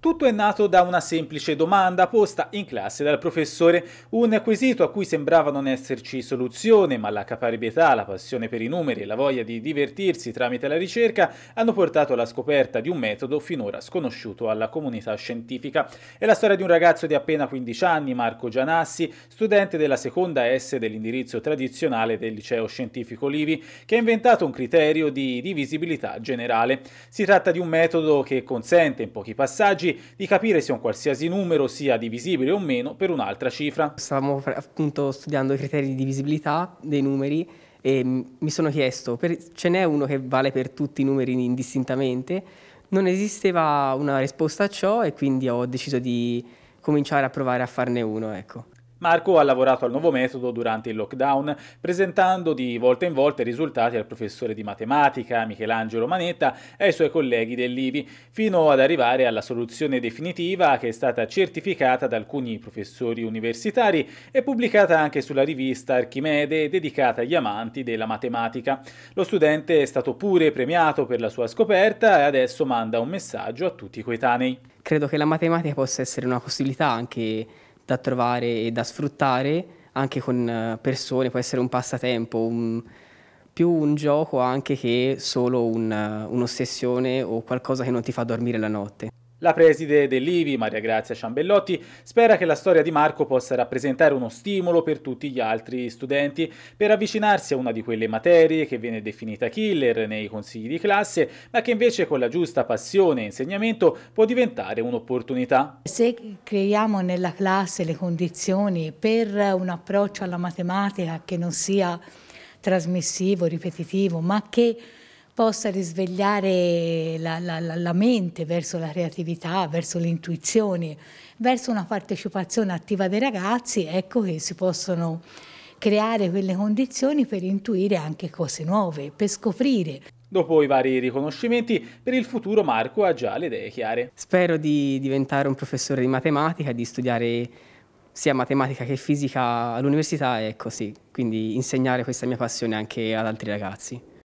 Tutto è nato da una semplice domanda posta in classe dal professore, un quesito a cui sembrava non esserci soluzione, ma la caparbietà, la passione per i numeri e la voglia di divertirsi tramite la ricerca hanno portato alla scoperta di un metodo finora sconosciuto alla comunità scientifica. È la storia di un ragazzo di appena 15 anni, Marco Gianassi, studente della seconda S dell'indirizzo tradizionale del liceo scientifico Livi, che ha inventato un criterio di divisibilità generale. Si tratta di un metodo che consente in pochi passaggi di capire se un qualsiasi numero sia divisibile o meno per un'altra cifra. Stavamo appunto studiando i criteri di divisibilità dei numeri e mi sono chiesto, per, ce n'è uno che vale per tutti i numeri indistintamente? Non esisteva una risposta a ciò e quindi ho deciso di cominciare a provare a farne uno. Ecco. Marco ha lavorato al nuovo metodo durante il lockdown, presentando di volta in volta i risultati al professore di matematica Michelangelo Manetta e ai suoi colleghi dell'IVI, fino ad arrivare alla soluzione definitiva che è stata certificata da alcuni professori universitari e pubblicata anche sulla rivista Archimede dedicata agli amanti della matematica. Lo studente è stato pure premiato per la sua scoperta e adesso manda un messaggio a tutti i coetanei. Credo che la matematica possa essere una possibilità anche da trovare e da sfruttare anche con eh, persone, può essere un passatempo, un, più un gioco anche che solo un, eh, un'ossessione o qualcosa che non ti fa dormire la notte. La preside dell'IVI, Maria Grazia Ciambellotti, spera che la storia di Marco possa rappresentare uno stimolo per tutti gli altri studenti per avvicinarsi a una di quelle materie che viene definita killer nei consigli di classe, ma che invece con la giusta passione e insegnamento può diventare un'opportunità. Se creiamo nella classe le condizioni per un approccio alla matematica che non sia trasmissivo, ripetitivo, ma che possa risvegliare la, la, la, mente verso la creatività, verso le intuizioni, verso una partecipazione attiva dei ragazzi, ecco che si possono creare quelle condizioni per intuire anche cose nuove, per scoprire. Dopo i vari riconoscimenti, per il futuro Marco ha già le idee chiare. Spero di diventare un professore di matematica e di studiare sia matematica che fisica all'università e così, quindi insegnare questa mia passione anche ad altri ragazzi.